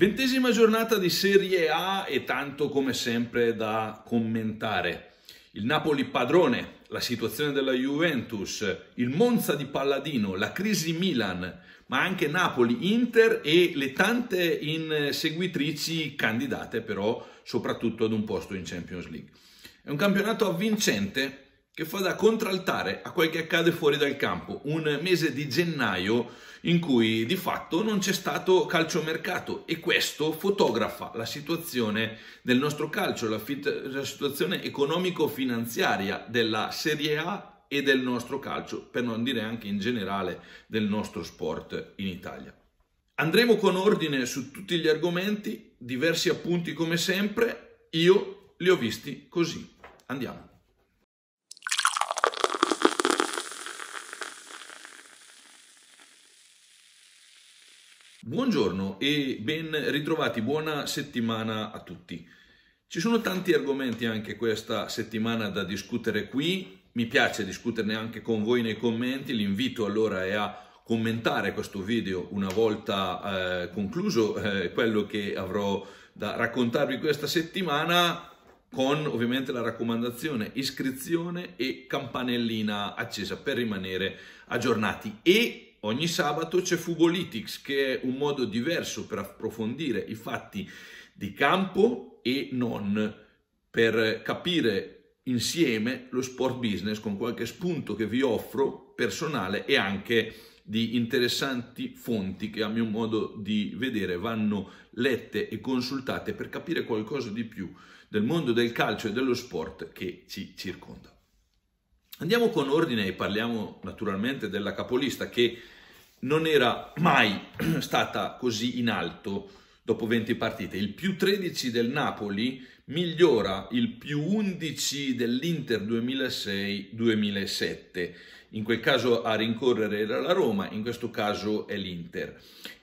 Ventesima giornata di Serie A e tanto come sempre da commentare. Il Napoli padrone, la situazione della Juventus, il Monza di Palladino, la crisi Milan, ma anche Napoli, Inter e le tante inseguitrici candidate però soprattutto ad un posto in Champions League. È un campionato avvincente che fa da contraltare a quel che accade fuori dal campo, un mese di gennaio in cui di fatto non c'è stato calciomercato e questo fotografa la situazione del nostro calcio, la, la situazione economico-finanziaria della Serie A e del nostro calcio, per non dire anche in generale del nostro sport in Italia. Andremo con ordine su tutti gli argomenti, diversi appunti come sempre, io li ho visti così. Andiamo. Buongiorno e ben ritrovati, buona settimana a tutti. Ci sono tanti argomenti anche questa settimana da discutere qui, mi piace discuterne anche con voi nei commenti, l'invito allora è a commentare questo video una volta eh, concluso eh, quello che avrò da raccontarvi questa settimana con ovviamente la raccomandazione iscrizione e campanellina accesa per rimanere aggiornati e ogni sabato c'è Fubolitics, che è un modo diverso per approfondire i fatti di campo e non, per capire insieme lo sport business con qualche spunto che vi offro personale e anche di interessanti fonti che a mio modo di vedere vanno lette e consultate per capire qualcosa di più del mondo del calcio e dello sport che ci circonda. Andiamo con ordine e parliamo naturalmente della capolista che non era mai stata così in alto dopo 20 partite. Il più 13 del Napoli migliora il più 11 dell'Inter 2006-2007. In quel caso a rincorrere era la Roma, in questo caso è l'Inter.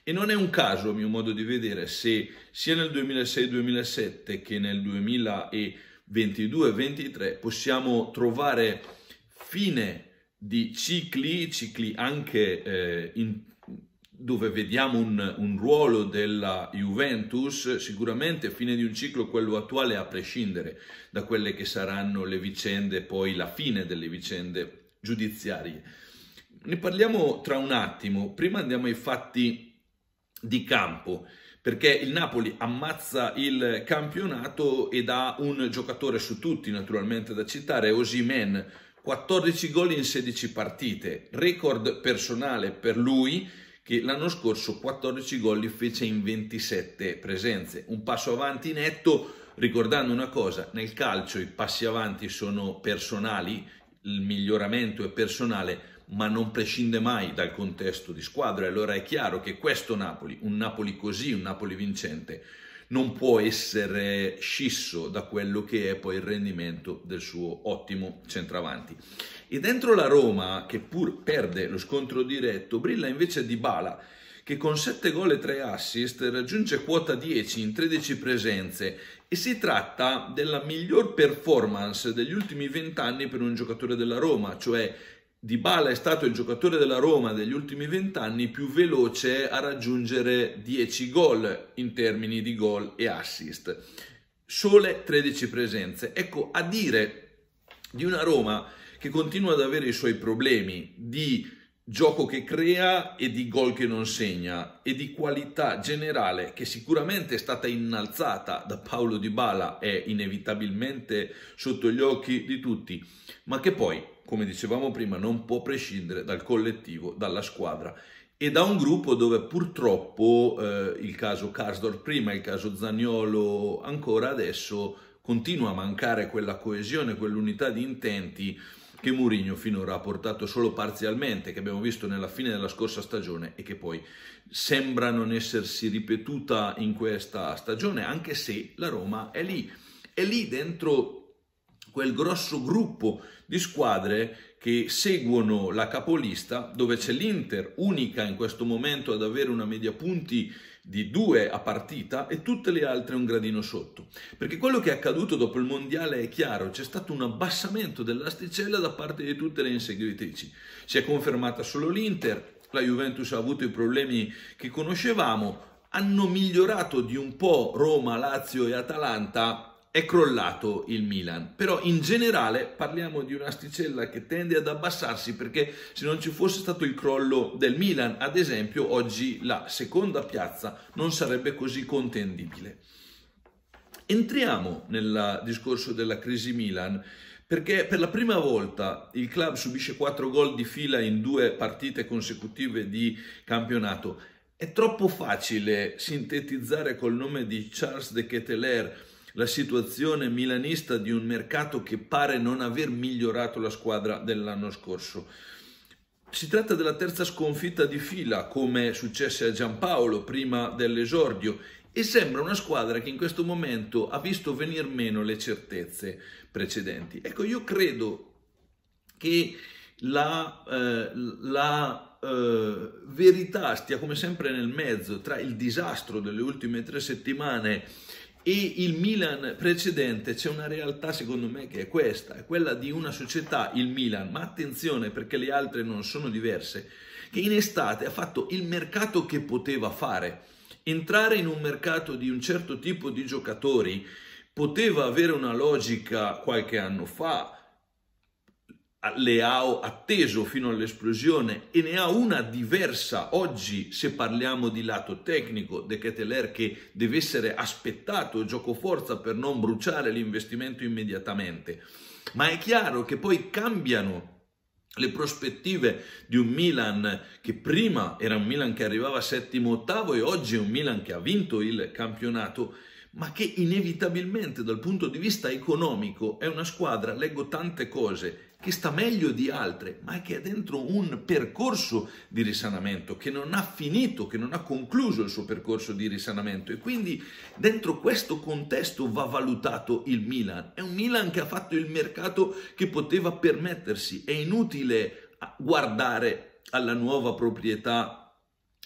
E non è un caso, a mio modo di vedere, se sia nel 2006-2007 che nel 2022-2023 possiamo trovare fine di cicli, cicli anche eh, in, dove vediamo un, un, ruolo della Juventus, sicuramente fine di un ciclo quello attuale a prescindere da quelle che saranno le vicende, poi la fine delle vicende giudiziarie. Ne parliamo tra un attimo, prima andiamo ai fatti di campo perché il Napoli ammazza il campionato ed ha un giocatore su tutti naturalmente da citare, Osimen, 14 gol in 16 partite, record personale per lui che l'anno scorso 14 gol li fece in 27 presenze. Un passo avanti netto, ricordando una cosa, nel calcio i passi avanti sono personali, il miglioramento è personale, ma non prescinde mai dal contesto di squadra. E Allora è chiaro che questo Napoli, un Napoli così, un Napoli vincente, non può essere scisso da quello che è poi il rendimento del suo ottimo centravanti. E dentro la Roma, che pur perde lo scontro diretto, brilla invece di Bala, che con 7 gol e 3 assist raggiunge quota 10 in 13 presenze e si tratta della miglior performance degli ultimi 20 anni per un giocatore della Roma, cioè Dybala è stato il giocatore della Roma degli ultimi vent'anni più veloce a raggiungere 10 gol in termini di gol e assist. Sole 13 presenze. Ecco, a dire di una Roma che continua ad avere i suoi problemi di gioco che crea e di gol che non segna e di qualità generale che sicuramente è stata innalzata da Paolo Di Bala è inevitabilmente sotto gli occhi di tutti, ma che poi, come dicevamo prima, non può prescindere dal collettivo, dalla squadra e da un gruppo dove purtroppo eh, il caso Karsdorp prima, il caso Zagnolo ancora adesso continua a mancare quella coesione, quell'unità di intenti che Mourinho finora ha portato solo parzialmente, che abbiamo visto nella fine della scorsa stagione e che poi sembra non essersi ripetuta in questa stagione, anche se la Roma è lì, è lì dentro quel grosso gruppo di squadre che seguono la capolista dove c'è l'Inter, unica in questo momento ad avere una media punti di due a partita e tutte le altre un gradino sotto. Perché quello che è accaduto dopo il mondiale è chiaro, c'è stato un abbassamento dell'asticella da parte di tutte le inseguitrici. Si è confermata solo l'Inter, la Juventus ha avuto i problemi che conoscevamo, hanno migliorato di un po' Roma, Lazio e Atalanta, è crollato il Milan, però in generale parliamo di un'asticella che tende ad abbassarsi perché se non ci fosse stato il crollo del Milan, ad esempio, oggi la seconda piazza non sarebbe così contendibile. Entriamo nel discorso della crisi Milan perché per la prima volta il club subisce quattro gol di fila in due partite consecutive di campionato. È troppo facile sintetizzare col nome di Charles de Ketelaere la situazione milanista di un mercato che pare non aver migliorato la squadra dell'anno scorso. Si tratta della terza sconfitta di fila, come successe a Giampaolo prima dell'esordio, e sembra una squadra che in questo momento ha visto venir meno le certezze precedenti. Ecco, io credo che la, eh, la eh, verità stia come sempre nel mezzo tra il disastro delle ultime tre settimane e il Milan precedente c'è una realtà secondo me che è questa, è quella di una società, il Milan, ma attenzione perché le altre non sono diverse, che in estate ha fatto il mercato che poteva fare. Entrare in un mercato di un certo tipo di giocatori poteva avere una logica qualche anno fa, le ha atteso fino all'esplosione e ne ha una diversa oggi se parliamo di lato tecnico De Keteler che deve essere aspettato gioco forza per non bruciare l'investimento immediatamente ma è chiaro che poi cambiano le prospettive di un Milan che prima era un Milan che arrivava settimo ottavo e oggi è un Milan che ha vinto il campionato ma che inevitabilmente dal punto di vista economico è una squadra, leggo tante cose, che sta meglio di altre, ma che è dentro un percorso di risanamento, che non ha finito, che non ha concluso il suo percorso di risanamento e quindi dentro questo contesto va valutato il Milan. È un Milan che ha fatto il mercato che poteva permettersi, è inutile guardare alla nuova proprietà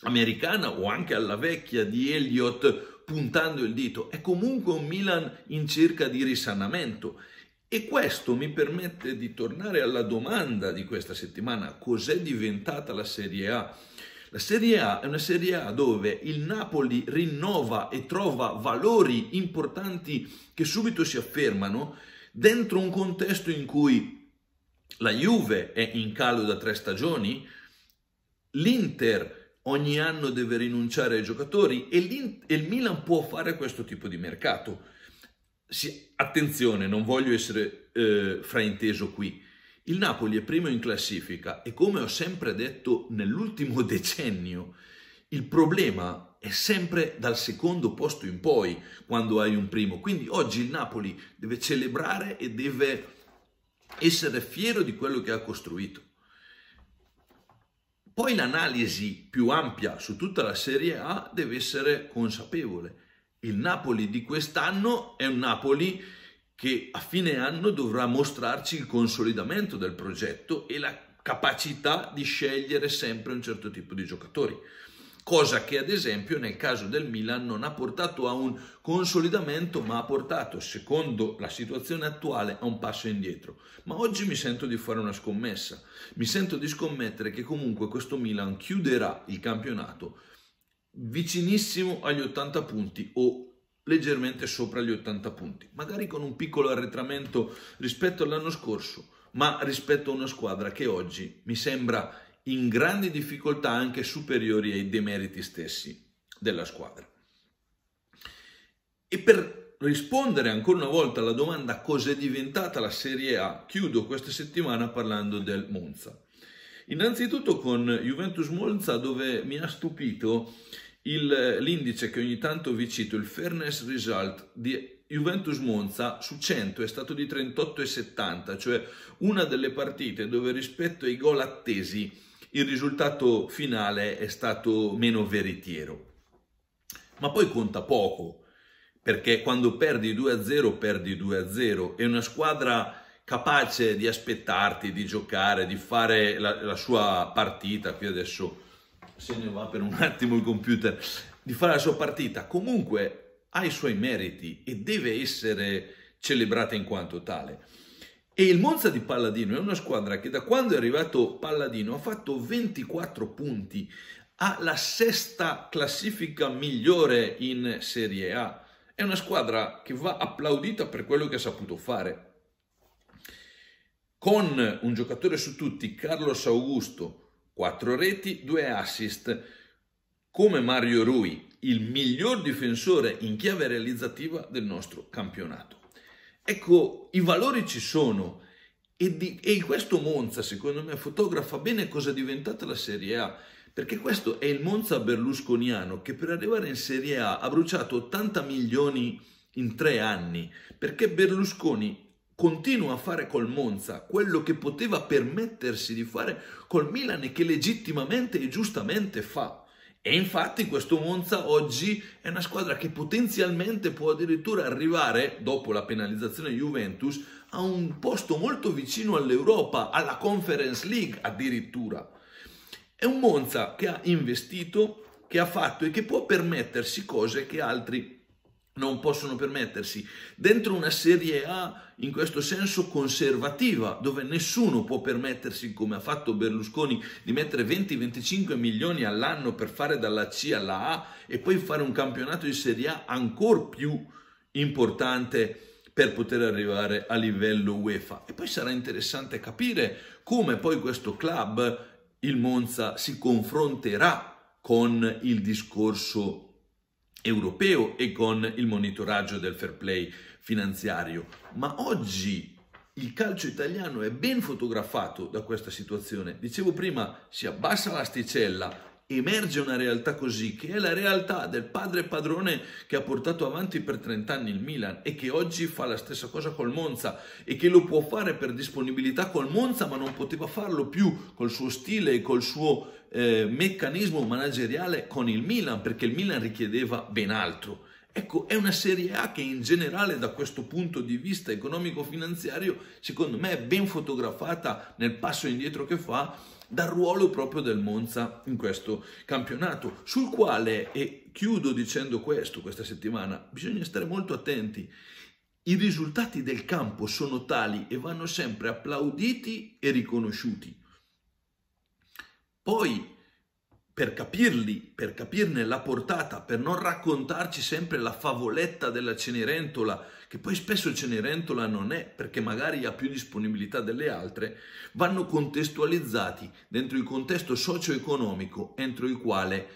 americana o anche alla vecchia di Elliott puntando il dito, è comunque un Milan in cerca di risanamento e questo mi permette di tornare alla domanda di questa settimana, cos'è diventata la Serie A? La Serie A è una Serie A dove il Napoli rinnova e trova valori importanti che subito si affermano dentro un contesto in cui la Juve è in calo da tre stagioni, l'Inter ogni anno deve rinunciare ai giocatori e, e il Milan può fare questo tipo di mercato. Sì, attenzione, non voglio essere eh, frainteso qui. Il Napoli è primo in classifica e come ho sempre detto nell'ultimo decennio, il problema è sempre dal secondo posto in poi quando hai un primo. Quindi oggi il Napoli deve celebrare e deve essere fiero di quello che ha costruito. Poi l'analisi più ampia su tutta la Serie A deve essere consapevole il Napoli di quest'anno è un Napoli che a fine anno dovrà mostrarci il consolidamento del progetto e la capacità di scegliere sempre un certo tipo di giocatori. Cosa che ad esempio nel caso del Milan non ha portato a un consolidamento, ma ha portato, secondo la situazione attuale, a un passo indietro. Ma oggi mi sento di fare una scommessa. Mi sento di scommettere che comunque questo Milan chiuderà il campionato vicinissimo agli 80 punti o leggermente sopra gli 80 punti, magari con un piccolo arretramento rispetto all'anno scorso, ma rispetto a una squadra che oggi mi sembra in grandi difficoltà anche superiori ai demeriti stessi della squadra. E per rispondere ancora una volta alla domanda cos'è diventata la Serie A, chiudo questa settimana parlando del Monza. Innanzitutto con Juventus Monza dove mi ha stupito eh, l'indice che ogni tanto vi cito, il fairness result di Juventus Monza su 100 è stato di 38,70, cioè una delle partite dove rispetto ai gol attesi il risultato finale è stato meno veritiero. Ma poi conta poco, perché quando perdi 2-0 perdi 2-0 e una squadra capace di aspettarti, di giocare, di fare la, la sua partita, qui adesso se ne va per un attimo il computer, di fare la sua partita, comunque ha i suoi meriti e deve essere celebrata in quanto tale. E il Monza di Palladino è una squadra che da quando è arrivato Palladino ha fatto 24 punti, ha la sesta classifica migliore in Serie A. È una squadra che va applaudita per quello che ha saputo fare. Con un giocatore su tutti, Carlos Augusto, 4 reti, 2 assist. Come Mario Rui, il miglior difensore in chiave realizzativa del nostro campionato. Ecco, i valori ci sono e, di, e questo Monza, secondo me, fotografa bene cosa è diventata la Serie A, perché questo è il Monza berlusconiano che per arrivare in Serie A ha bruciato 80 milioni in tre anni, perché Berlusconi continua a fare col Monza quello che poteva permettersi di fare col Milan e che legittimamente e giustamente fa. E infatti questo Monza oggi è una squadra che potenzialmente può addirittura arrivare, dopo la penalizzazione Juventus, a un posto molto vicino all'Europa, alla Conference League addirittura. È un Monza che ha investito, che ha fatto e che può permettersi cose che altri non possono permettersi, dentro una Serie A in questo senso conservativa, dove nessuno può permettersi, come ha fatto Berlusconi, di mettere 20-25 milioni all'anno per fare dalla C alla A e poi fare un campionato di Serie A ancora più importante per poter arrivare a livello UEFA. E poi sarà interessante capire come poi questo club, il Monza, si confronterà con il discorso europeo e con il monitoraggio del fair play finanziario, ma oggi il calcio italiano è ben fotografato da questa situazione. Dicevo prima, si abbassa l'asticella, emerge una realtà così, che è la realtà del padre padrone che ha portato avanti per 30 anni il Milan e che oggi fa la stessa cosa col Monza e che lo può fare per disponibilità col Monza, ma non poteva farlo più col suo stile e col suo eh, meccanismo manageriale con il Milan, perché il Milan richiedeva ben altro. Ecco, è una Serie A che in generale da questo punto di vista economico-finanziario, secondo me, è ben fotografata nel passo indietro che fa dal ruolo proprio del Monza in questo campionato, sul quale, e chiudo dicendo questo questa settimana, bisogna stare molto attenti. I risultati del campo sono tali e vanno sempre applauditi e riconosciuti. Poi per capirli, per capirne la portata, per non raccontarci sempre la favoletta della Cenerentola, che poi spesso Cenerentola non è, perché magari ha più disponibilità delle altre, vanno contestualizzati dentro il contesto socio-economico entro il quale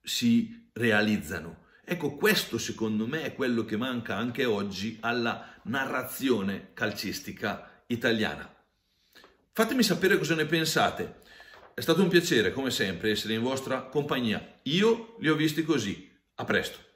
si realizzano. Ecco, questo secondo me è quello che manca anche oggi alla narrazione calcistica italiana. Fatemi sapere cosa ne pensate. È stato un piacere, come sempre, essere in vostra compagnia. Io li ho visti così. A presto.